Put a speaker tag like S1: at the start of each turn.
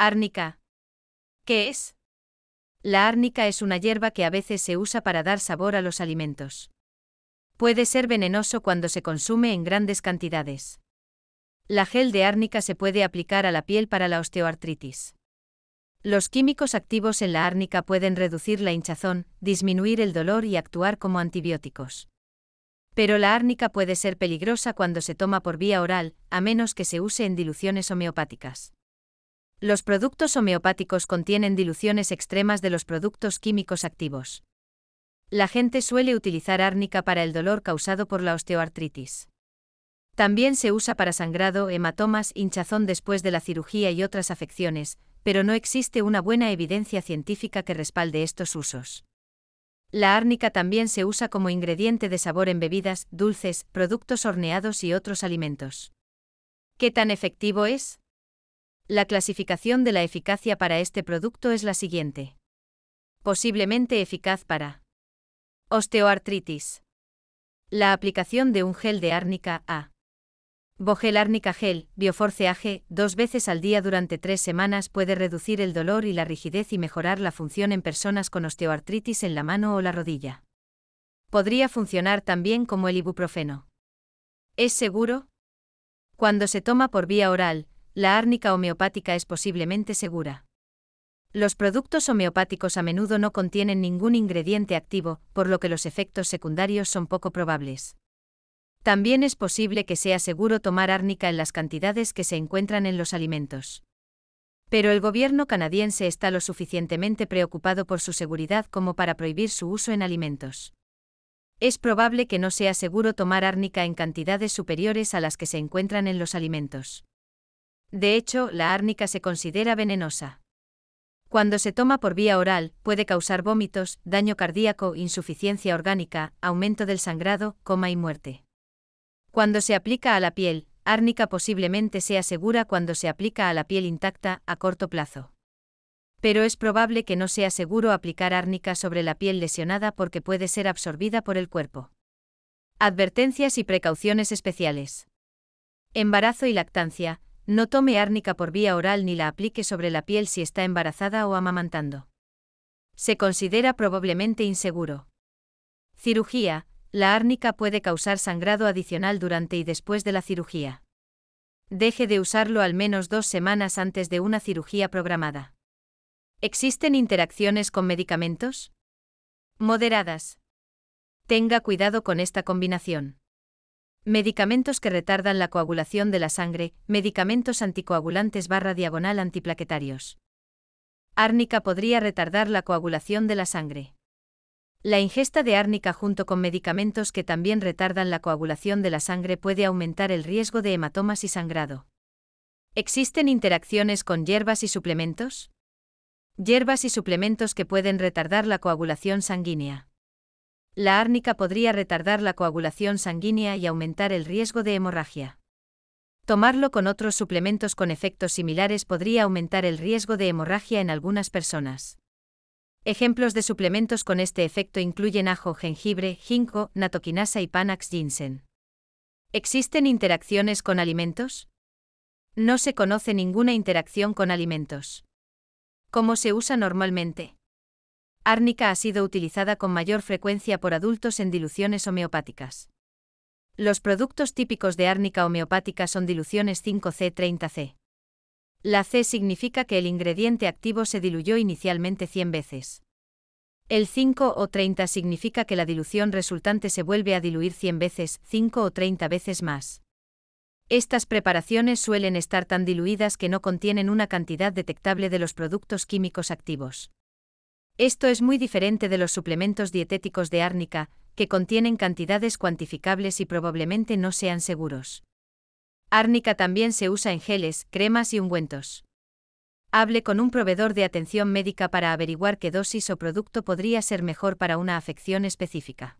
S1: Árnica. ¿Qué es? La árnica es una hierba que a veces se usa para dar sabor a los alimentos. Puede ser venenoso cuando se consume en grandes cantidades. La gel de árnica se puede aplicar a la piel para la osteoartritis. Los químicos activos en la árnica pueden reducir la hinchazón, disminuir el dolor y actuar como antibióticos. Pero la árnica puede ser peligrosa cuando se toma por vía oral, a menos que se use en diluciones homeopáticas. Los productos homeopáticos contienen diluciones extremas de los productos químicos activos. La gente suele utilizar árnica para el dolor causado por la osteoartritis. También se usa para sangrado, hematomas, hinchazón después de la cirugía y otras afecciones, pero no existe una buena evidencia científica que respalde estos usos. La árnica también se usa como ingrediente de sabor en bebidas, dulces, productos horneados y otros alimentos. ¿Qué tan efectivo es? La clasificación de la eficacia para este producto es la siguiente. Posiblemente eficaz para osteoartritis. La aplicación de un gel de árnica a Bogel árnica gel, Bioforce AG, dos veces al día durante tres semanas puede reducir el dolor y la rigidez y mejorar la función en personas con osteoartritis en la mano o la rodilla. Podría funcionar también como el ibuprofeno. ¿Es seguro? Cuando se toma por vía oral, la árnica homeopática es posiblemente segura. Los productos homeopáticos a menudo no contienen ningún ingrediente activo, por lo que los efectos secundarios son poco probables. También es posible que sea seguro tomar árnica en las cantidades que se encuentran en los alimentos. Pero el gobierno canadiense está lo suficientemente preocupado por su seguridad como para prohibir su uso en alimentos. Es probable que no sea seguro tomar árnica en cantidades superiores a las que se encuentran en los alimentos. De hecho, la árnica se considera venenosa. Cuando se toma por vía oral, puede causar vómitos, daño cardíaco, insuficiencia orgánica, aumento del sangrado, coma y muerte. Cuando se aplica a la piel, árnica posiblemente sea segura cuando se aplica a la piel intacta, a corto plazo. Pero es probable que no sea seguro aplicar árnica sobre la piel lesionada porque puede ser absorbida por el cuerpo. Advertencias y precauciones especiales. Embarazo y lactancia. No tome árnica por vía oral ni la aplique sobre la piel si está embarazada o amamantando. Se considera probablemente inseguro. Cirugía. La árnica puede causar sangrado adicional durante y después de la cirugía. Deje de usarlo al menos dos semanas antes de una cirugía programada. ¿Existen interacciones con medicamentos? Moderadas. Tenga cuidado con esta combinación. Medicamentos que retardan la coagulación de la sangre, medicamentos anticoagulantes barra diagonal antiplaquetarios. Árnica podría retardar la coagulación de la sangre. La ingesta de árnica junto con medicamentos que también retardan la coagulación de la sangre puede aumentar el riesgo de hematomas y sangrado. ¿Existen interacciones con hierbas y suplementos? Hierbas y suplementos que pueden retardar la coagulación sanguínea. La árnica podría retardar la coagulación sanguínea y aumentar el riesgo de hemorragia. Tomarlo con otros suplementos con efectos similares podría aumentar el riesgo de hemorragia en algunas personas. Ejemplos de suplementos con este efecto incluyen ajo, jengibre, ginkgo, natokinasa y panax ginseng. ¿Existen interacciones con alimentos? No se conoce ninguna interacción con alimentos. ¿Cómo se usa normalmente? árnica ha sido utilizada con mayor frecuencia por adultos en diluciones homeopáticas. Los productos típicos de árnica homeopática son diluciones 5C30C. La C significa que el ingrediente activo se diluyó inicialmente 100 veces. El 5 o 30 significa que la dilución resultante se vuelve a diluir 100 veces, 5 o 30 veces más. Estas preparaciones suelen estar tan diluidas que no contienen una cantidad detectable de los productos químicos activos. Esto es muy diferente de los suplementos dietéticos de árnica, que contienen cantidades cuantificables y probablemente no sean seguros. Árnica también se usa en geles, cremas y ungüentos. Hable con un proveedor de atención médica para averiguar qué dosis o producto podría ser mejor para una afección específica.